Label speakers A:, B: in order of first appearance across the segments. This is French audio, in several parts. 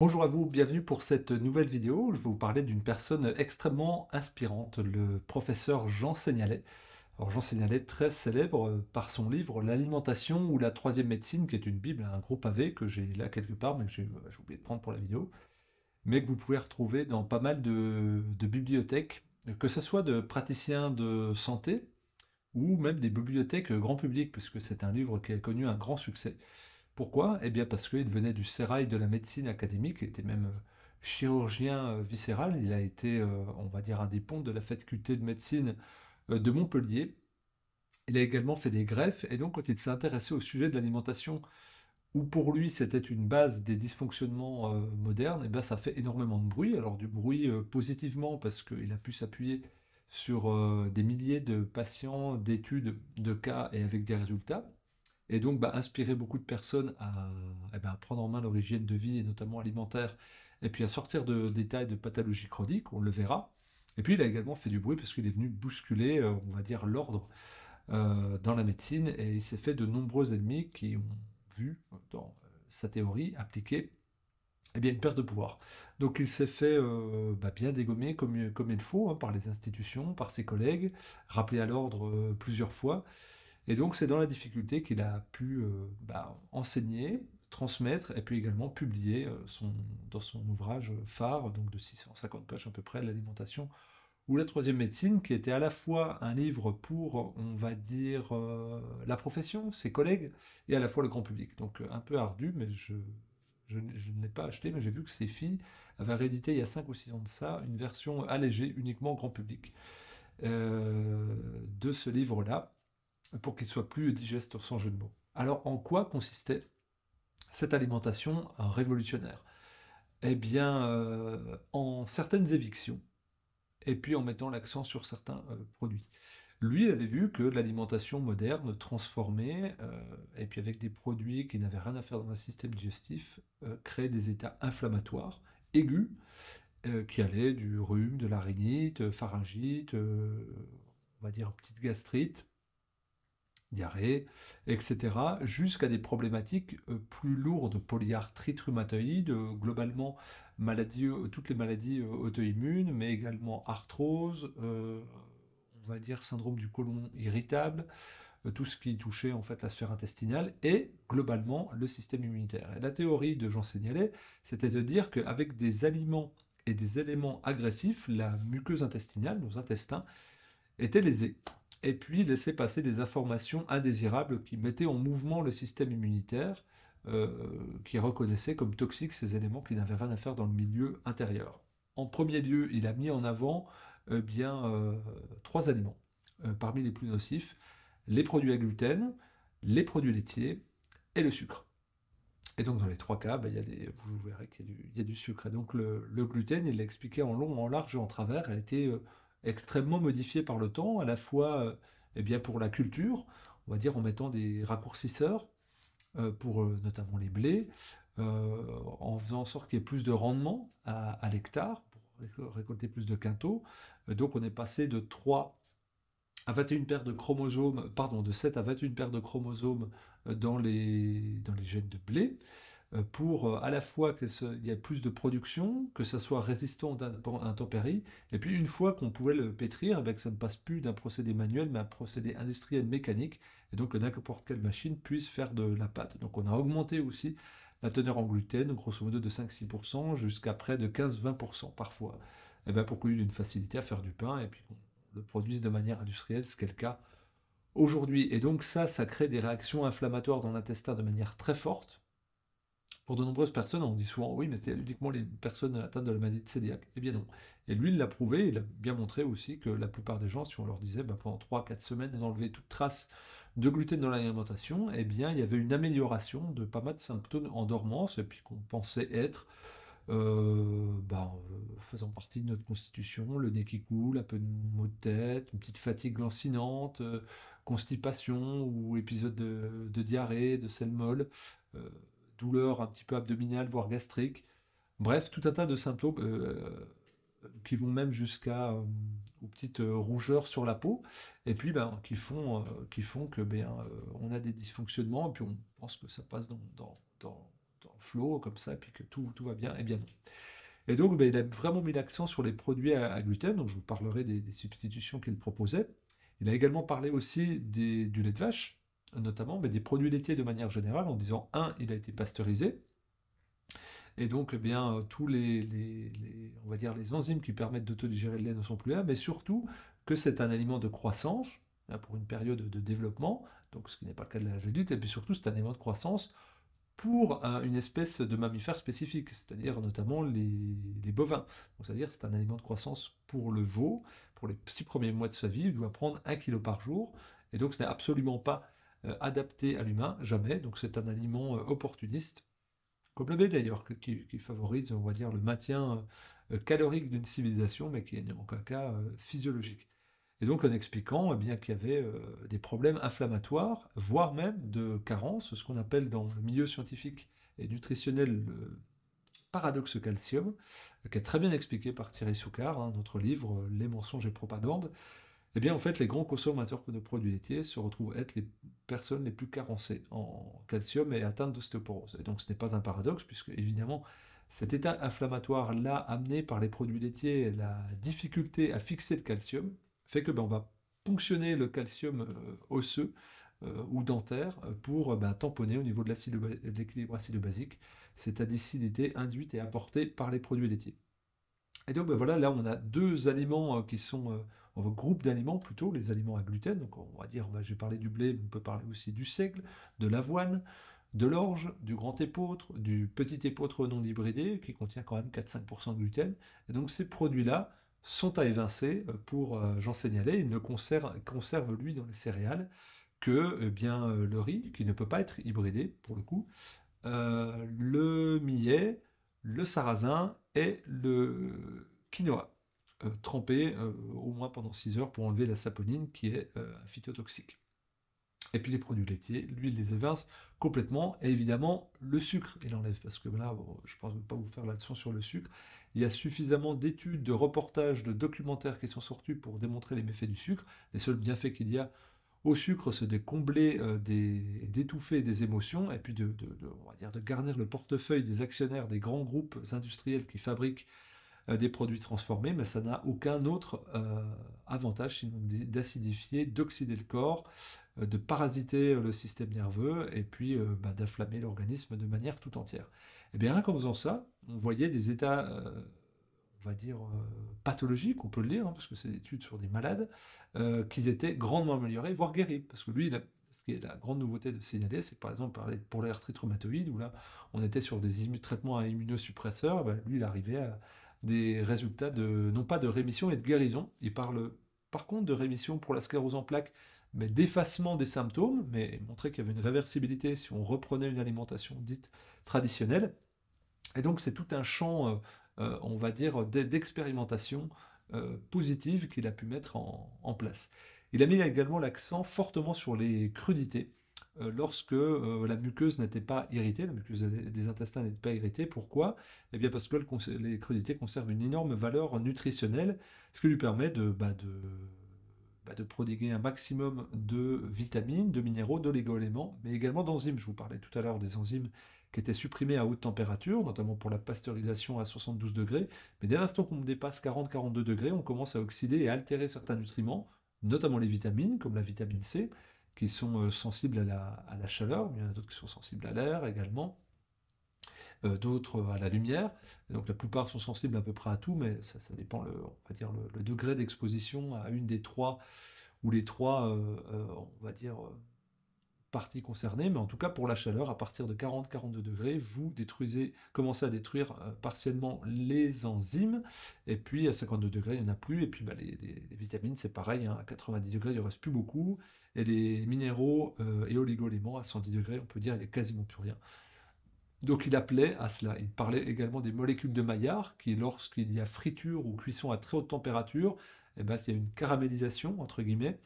A: Bonjour à vous, bienvenue pour cette nouvelle vidéo. Je vais vous parler d'une personne extrêmement inspirante, le professeur Jean Seignalet. Alors Jean Seignalet, très célèbre euh, par son livre L'alimentation ou la troisième médecine, qui est une bible, un gros pavé que j'ai là quelque part, mais que euh, j'ai oublié de prendre pour la vidéo, mais que vous pouvez retrouver dans pas mal de, de bibliothèques, que ce soit de praticiens de santé ou même des bibliothèques grand public, puisque c'est un livre qui a connu un grand succès. Pourquoi Eh bien parce qu'il venait du sérail de la médecine académique, il était même euh, chirurgien euh, viscéral, il a été, euh, on va dire, un des ponts de la faculté de médecine de Montpellier. Il a également fait des greffes, et donc quand il s'est intéressé au sujet de l'alimentation, où pour lui c'était une base des dysfonctionnements modernes, et eh bien ça fait énormément de bruit. Alors du bruit positivement parce qu'il a pu s'appuyer sur des milliers de patients, d'études, de cas et avec des résultats et donc bah, inspirer beaucoup de personnes à, eh ben, prendre en main l'origine de vie, et notamment alimentaire, et puis à sortir de détails de pathologies chroniques, on le verra. Et puis il a également fait du bruit parce qu'il est venu bousculer, euh, on va dire, l'ordre euh, dans la médecine, et il s'est fait de nombreux ennemis qui ont vu, euh, dans sa théorie appliquée, eh bien, une perte de pouvoir. Donc il s'est fait bah, bien dégommer comme, il faut hein, par les institutions, par ses collègues, rappelé à l'ordre plusieurs fois. Et donc c'est dans la difficulté qu'il a pu euh, bah, enseigner, transmettre et puis également publier euh, son, dans son ouvrage phare, donc de 650 pages à peu près, l'alimentation ou la troisième médecine, qui était à la fois un livre pour, on va dire, euh, la profession, ses collègues, et à la fois le grand public. Donc un peu ardu, mais je, je, ne l'ai pas acheté, mais j'ai vu que ses filles avaient réédité il y a 5 ou 6 ans de ça une version allégée, uniquement grand public, de ce livre-là pour qu'il soit plus digeste sans jeu de mots. Alors en quoi consistait cette alimentation révolutionnaire Eh bien, euh, en certaines évictions, et puis en mettant l'accent sur certains euh, produits. Lui, il avait vu que l'alimentation moderne, transformée, euh, et puis avec des produits qui n'avaient rien à faire dans le système digestif, créait des états inflammatoires aigus, qui allaient du rhume, de la pharyngite, on va dire petite gastrite, diarrhée, etc., jusqu'à des problématiques euh, plus lourdes, polyarthrite rhumatoïde, euh, globalement euh, toutes les maladies auto-immunes, mais également arthrose, on va dire syndrome du côlon irritable, tout ce qui touchait en fait la sphère intestinale et globalement le système immunitaire. Et la théorie de Jean Seignalet, c'était de dire qu'avec des aliments et des éléments agressifs, la muqueuse intestinale, nos intestins, était lésés et puis laissait passer des informations indésirables qui mettaient en mouvement le système immunitaire, euh, qui reconnaissait comme toxiques ces éléments qui n'avaient rien à faire dans le milieu intérieur. En premier lieu, il a mis en avant euh, bien, euh, trois aliments parmi les plus nocifs, les produits à gluten, les produits laitiers et le sucre. Et donc dans les trois cas, ben, y a des, vous verrez qu'il y, a du sucre. Et donc le, gluten, il l'a expliqué en long, en large et en travers, elle était extrêmement modifié par le temps, à la fois euh, eh bien, pour la culture, on va dire en mettant des raccourcisseurs, euh, pour euh, notamment les blés, en faisant en sorte qu'il y ait plus de rendement à, l'hectare, pour récolter plus de quintaux. donc on est passé de 3 à 21 paires de chromosomes, pardon, de 7 à 21 paires de chromosomes dans les, dans les gènes de blé. Euh, pour euh, à la fois qu'il y ait plus de production, que ça soit résistant à intempéries, et puis une fois qu'on pouvait le pétrir, eh ben, ça ne passe plus d'un procédé manuel, mais un procédé industriel mécanique, et donc n'importe quelle machine puisse faire de la pâte. Donc on a augmenté aussi la teneur en gluten, grosso modo de 5-6%, jusqu'à près de 15-20% parfois, et eh ben, pour qu'il y ait une facilité à faire du pain, et puis qu'on le produise de manière industrielle, ce qui est le cas aujourd'hui. Et donc ça, ça crée des réactions inflammatoires dans l'intestin de manière très forte, pour de nombreuses personnes, on dit souvent oui, mais c'est uniquement les personnes atteintes de la maladie de cœliaque. Eh bien non. Et lui, il l'a prouvé, il a bien montré aussi que la plupart des gens, si on leur disait bah, pendant 3-4 semaines d'enlever toute trace de gluten dans l'alimentation, eh bien il y avait une amélioration de pas mal de symptômes en dormance, et puis qu'on pensait être euh, bah, euh, faisant partie de notre constitution, le nez qui coule, un peu de maux de tête, une petite fatigue lancinante, euh, constipation ou épisode de, diarrhée, de sel molle douleurs un petit peu abdominales, voire gastriques. Bref, tout un tas de symptômes euh, qui vont même jusqu'à euh, aux petites euh, rougeurs sur la peau, et puis ben, qui, font, qui font que ben, on a des dysfonctionnements, et puis on pense que ça passe dans, dans, dans, dans le flot, comme ça, et puis que tout, tout va bien, et bien non. Et donc, ben, il a vraiment mis l'accent sur les produits à, gluten, donc je vous parlerai des, des substitutions qu'il proposait. Il a également parlé aussi des, du lait de vache, notamment mais des produits laitiers de manière générale, en disant, un, il a été pasteurisé, et donc, eh bien, euh, tous les, on va dire les enzymes qui permettent d'autodigérer le lait ne sont plus là, mais surtout que c'est un aliment de croissance hein, pour une période de développement, donc ce qui n'est pas le cas de l'âge adulte et puis surtout c'est un aliment de croissance pour euh, une espèce de mammifère spécifique, c'est-à-dire notamment les, les bovins. C'est-à-dire c'est un aliment de croissance pour le veau. Pour les six premiers mois de sa vie, il doit prendre un kilo par jour, et donc ce n'est absolument pas euh, adapté à l'humain, jamais, donc c'est un aliment euh, opportuniste, comme le blé d'ailleurs, qui, favorise, on va dire, le maintien euh, calorique d'une civilisation, mais qui n'est en aucun cas physiologique. Et donc en expliquant eh bien qu'il y avait des problèmes inflammatoires, voire même de carence, ce qu'on appelle dans le milieu scientifique et nutritionnel le paradoxe calcium, qui est très bien expliqué par Thierry Soucard, hein, dans notre livre Les mensonges et propagandes », eh bien, en fait, les grands consommateurs de produits laitiers se retrouvent être les personnes les plus carencées en calcium et atteintes d'ostéoporose. Et donc, ce n'est pas un paradoxe, puisque, évidemment, cet état inflammatoire-là, amené par les produits laitiers, la difficulté à fixer le calcium, fait que ben, on va ponctionner le calcium euh, osseux euh, ou dentaire euh, pour ben, tamponner au niveau de l'équilibre acido-basique cette acidité induite et apportée par les produits laitiers. Et donc ben voilà, là on a deux aliments euh, qui sont, euh, en groupe d'aliments plutôt, les aliments à gluten. Donc on va dire, ben, je j'ai parlé du blé, mais on peut parler aussi du seigle, de l'avoine, de l'orge, du grand épeautre, du petit épeautre non hybridé, qui contient quand même 4-5% de gluten. Et donc ces produits-là sont à évincer euh, pour j'en signalais Il ne conserve, conserve, lui, dans les céréales, que eh bien, le riz, qui ne peut pas être hybridé, pour le coup, le millet, le sarrasin et le quinoa, trempé euh, trempés euh, au moins pendant 6 heures pour enlever la saponine qui est euh, phytotoxique. Et puis les produits laitiers, l'huile les évince complètement, et évidemment le sucre, il enlève, parce que là, je pense pas vous faire la sur le sucre. Il y a suffisamment d'études, de reportages, de documentaires qui sont sortis pour démontrer les méfaits du sucre. Les seuls bienfaits qu'il y a, au sucre, se décombler euh, d'étouffer des, émotions, et puis de, on va dire de garnir le portefeuille des actionnaires des grands groupes industriels qui fabriquent euh, des produits transformés, mais ça n'a aucun autre euh, avantage sinon d'acidifier, d'oxyder le corps, de parasiter le système nerveux, et puis bah, d'inflammer l'organisme de manière tout entière. Et eh bien rien qu'en faisant ça, on voyait des états on va dire, euh, pathologique on peut le dire, hein, parce que c'est des études sur des malades, euh, qu'ils étaient grandement améliorés, voire guéris. Parce que lui, ce qui est la grande nouveauté de signaler, c'est par exemple pour l'arthrite rhumatoïde, où là, on était sur des traitements à immunosuppresseurs, ben, lui, il arrivait à des résultats de, non pas de rémission et de guérison, il parle par contre de rémission pour la sclérose en plaques, mais d'effacement des symptômes, mais montrer qu'il y avait une réversibilité si on reprenait une alimentation dite traditionnelle. Et donc, c'est tout un champ euh, euh, on va dire, d'expérimentation euh, positive qu'il a pu mettre en, place. Il a mis également l'accent fortement sur les crudités euh, lorsque la muqueuse n'était pas irritée, la muqueuse des intestins n'était pas irritée. Pourquoi Eh bien parce que les crudités conservent une énorme valeur nutritionnelle, ce qui lui permet de bah, bah, de prodiguer un maximum de vitamines, de minéraux, d'oligo-éléments, mais également d'enzymes. Je vous parlais tout à l'heure des enzymes qui étaient supprimées à haute température, notamment pour la pasteurisation à 72 degrés, mais dès l'instant qu'on dépasse 40-42 degrés, on commence à oxyder et altérer certains nutriments, notamment les vitamines, comme la vitamine C, qui sont euh, sensibles à la, à la chaleur, mais il y en a d'autres qui sont sensibles à l'air également, euh, d'autres euh, à la lumière. donc la plupart sont sensibles à peu près à tout, mais ça, dépend, le, on va dire, le, degré d'exposition à une des trois, ou les trois, euh, on va dire, parties concernées, mais en tout cas pour la chaleur, à partir de 40-42 degrés, vous détruisez, commencez à détruire partiellement les enzymes, et puis à 52 degrés, il n'y en a plus, et puis bah, les, vitamines, c'est pareil, hein. à 90 degrés, il ne reste plus beaucoup, et les minéraux euh, et oligoléments, à 110 degrés, on peut dire, qu'il n'y a quasiment plus rien. Donc il appelait à cela. Il parlait également des molécules de Maillard, qui lorsqu'il y a friture ou cuisson à très haute température, eh ben, il y a une caramélisation, entre guillemets,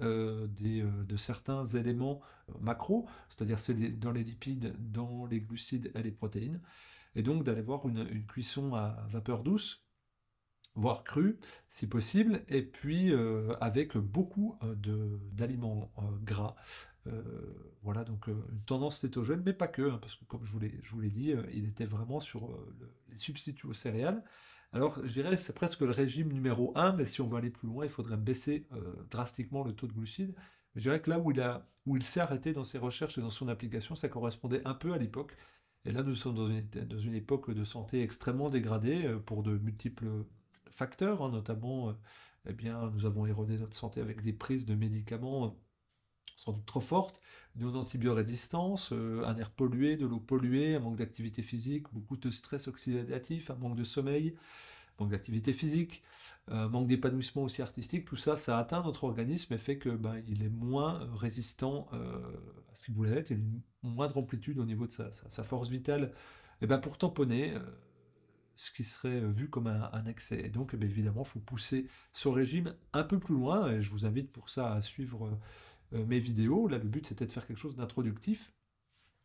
A: euh, euh, de certains éléments euh, macro, c'est-à-dire dans les lipides, dans les glucides et les protéines. Et donc d'aller voir une, cuisson à vapeur douce, voire crue, si possible, et puis avec beaucoup d'aliments gras, euh, voilà, donc euh, une tendance cétogène, mais pas que, hein, parce que comme je vous l'ai, je vous l'ai dit, euh, il était vraiment sur les substituts aux céréales. Alors, je dirais, c'est presque le régime numéro 1, mais si on veut aller plus loin, il faudrait baisser drastiquement le taux de glucides. je dirais que là où il, a, où il s'est arrêté dans ses recherches et dans son application, ça correspondait un peu à l'époque. Et là, nous sommes dans une, dans une époque de santé extrêmement dégradée pour de multiples facteurs, hein, notamment, eh bien, nous avons érodé notre santé avec des prises de médicaments sans doute trop forte, une antibiorésistance, euh, un air pollué, de l'eau polluée, un manque d'activité physique, beaucoup de stress oxydatif, un manque de sommeil, manque d'activité physique, euh, manque d'épanouissement aussi artistique, tout ça, ça atteint notre organisme et fait que ben, il est moins euh, résistant à ce qu'il voulait être, il a une moindre amplitude au niveau de sa, sa, force vitale, et eh ben, pour tamponner ce qui serait vu comme un, excès. Et donc, eh ben, évidemment, il faut pousser ce régime un peu plus loin, et je vous invite pour ça à suivre euh, mes vidéos. Là, le but, c'était de faire quelque chose d'introductif.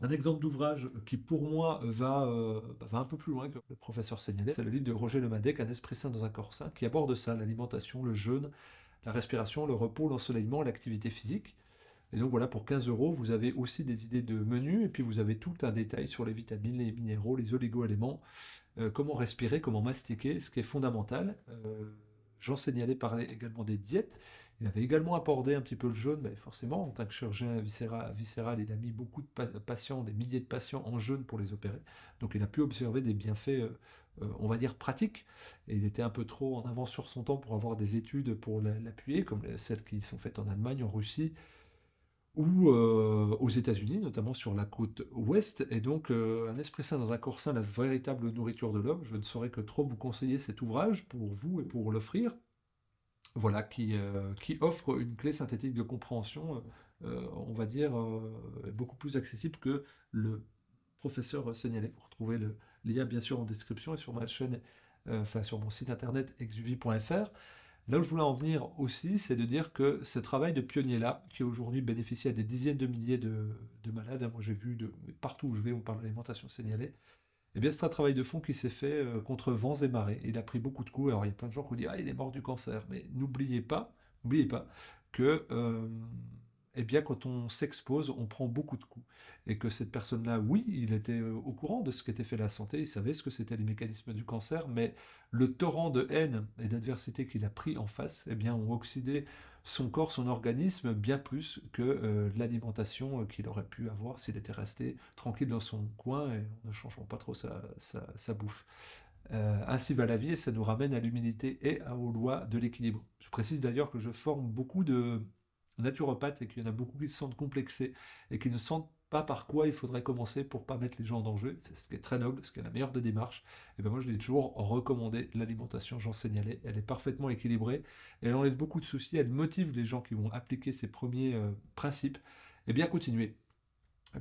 A: Un exemple d'ouvrage qui, pour moi, va, euh, bah, va, un peu plus loin que le professeur Seignelet, c'est le livre de Roger Lemadec, Un esprit sain dans un corps sain, qui aborde ça, l'alimentation, le jeûne, la respiration, le repos, l'ensoleillement, l'activité physique. Et donc voilà, pour 15 euros, vous avez aussi des idées de menus, et puis vous avez tout un détail sur les vitamines, les minéraux, les oligo-éléments, euh, comment respirer, comment mastiquer, ce qui est fondamental. j'en J'enseignais parlait parler également des diètes, il avait également abordé un petit peu le jaune, mais forcément, en tant que chirurgien viscéral, il a mis beaucoup de patients, des milliers de patients en jeûne pour les opérer. Donc il a pu observer des bienfaits, euh, euh, on va dire, pratiques. Et il était un peu trop en avance sur son temps pour avoir des études pour l'appuyer, comme celles qui sont faites en Allemagne, en Russie, ou euh, aux États-Unis, notamment sur la côte ouest. Et donc, Un esprit sain dans un corps sain, la véritable nourriture de l'homme. Je ne saurais que trop vous conseiller cet ouvrage pour vous et pour l'offrir, voilà, euh, qui, offre une clé synthétique de compréhension, euh, euh, on va dire, beaucoup plus accessible que le professeur signalé. Vous retrouvez le lien, bien sûr, en description et sur ma chaîne, enfin, sur mon site internet exuvi.fr. Là où je voulais en venir aussi, c'est de dire que ce travail de pionnier-là, qui aujourd'hui bénéficie à des dizaines de milliers de, malades, hein, moi j'ai vu de, partout où je vais, on parle d'alimentation signalée, eh bien, c'est un travail de fond qui s'est fait euh, contre vents et marées. Il a pris beaucoup de coups. Alors, il y a plein de gens qui ont dit Ah, il est mort du cancer. Mais n'oubliez pas, n'oubliez pas que euh, eh bien, quand on s'expose, on prend beaucoup de coups. Et que cette personne-là, oui, il était euh, au courant de ce qu'était fait la santé, il savait ce que c'était les mécanismes du cancer, mais le torrent de haine et d'adversité qu'il a pris en face, eh bien, ont oxydé son corps, son organisme, bien plus que euh, l'alimentation euh, qu'il aurait pu avoir s'il était resté tranquille dans son coin et ne changeant pas trop sa, bouffe. ainsi va la vie et ça nous ramène à l'humilité et aux lois de l'équilibre. Je précise d'ailleurs que je forme beaucoup de, naturopathe et qu'il y en a beaucoup qui se sentent complexés et qui ne sentent pas par quoi il faudrait commencer pour pas mettre les gens en danger, c'est ce qui est très noble, ce qui est la meilleure des démarches. Et bien moi je l'ai toujours recommandé l'alimentation, j'en signalais, elle est parfaitement équilibrée, elle enlève beaucoup de soucis, elle motive les gens qui vont appliquer ces premiers euh, principes et bien continuer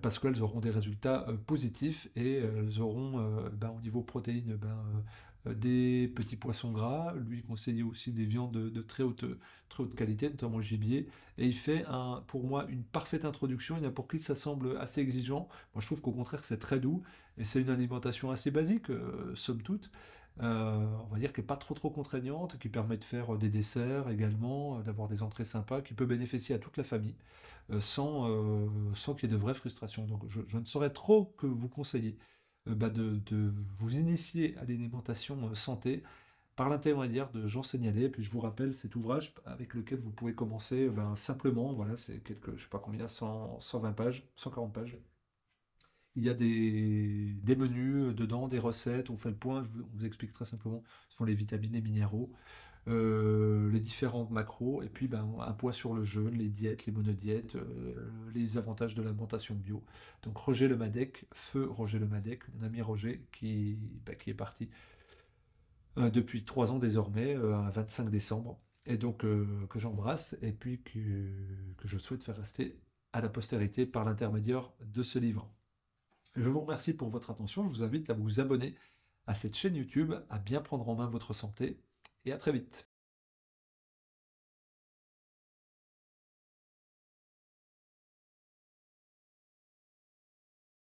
A: parce qu'elles auront des résultats euh, positifs et euh, elles auront ben, au niveau protéines ben, euh, des petits poissons gras, lui conseillait aussi des viandes de, très, haute, haute qualité, notamment gibier, et il fait pour moi une parfaite introduction, il y a pour qui ça semble assez exigeant, moi je trouve qu'au contraire c'est très doux, et c'est une alimentation assez basique, euh, somme toute, euh, on va dire qu'elle n'est pas trop trop contraignante, qui permet de faire des desserts également, d'avoir des entrées sympas, qui peut bénéficier à toute la famille, sans, qu'il y ait de vraies frustrations, donc je, je ne saurais trop que vous conseiller. Euh, bah, de, vous initier à l'alimentation euh, santé par l'intermédiaire de Jean Seignalet. Puis je vous rappelle cet ouvrage avec lequel vous pouvez commencer euh, ben, simplement, voilà, c'est quelques, je ne sais pas combien, 100, 120 pages, 140 pages. Il y a des, des, menus dedans, des recettes, on fait le point, on vous explique très simplement ce sont les vitamines et minéraux. Euh, les différentes macros, et puis ben, un poids sur le jeûne, les diètes, les monodiètes, euh, les avantages de l'alimentation bio. Donc Roger Le Madec, feu Roger Le Madec, mon ami Roger qui, ben, est parti euh, depuis trois ans désormais, un 25 décembre, et donc que j'embrasse, et puis que je souhaite faire rester à la postérité par l'intermédiaire de ce livre. Je vous remercie pour votre attention, je vous invite à vous abonner à cette chaîne YouTube, à bien prendre en main votre santé et à très vite.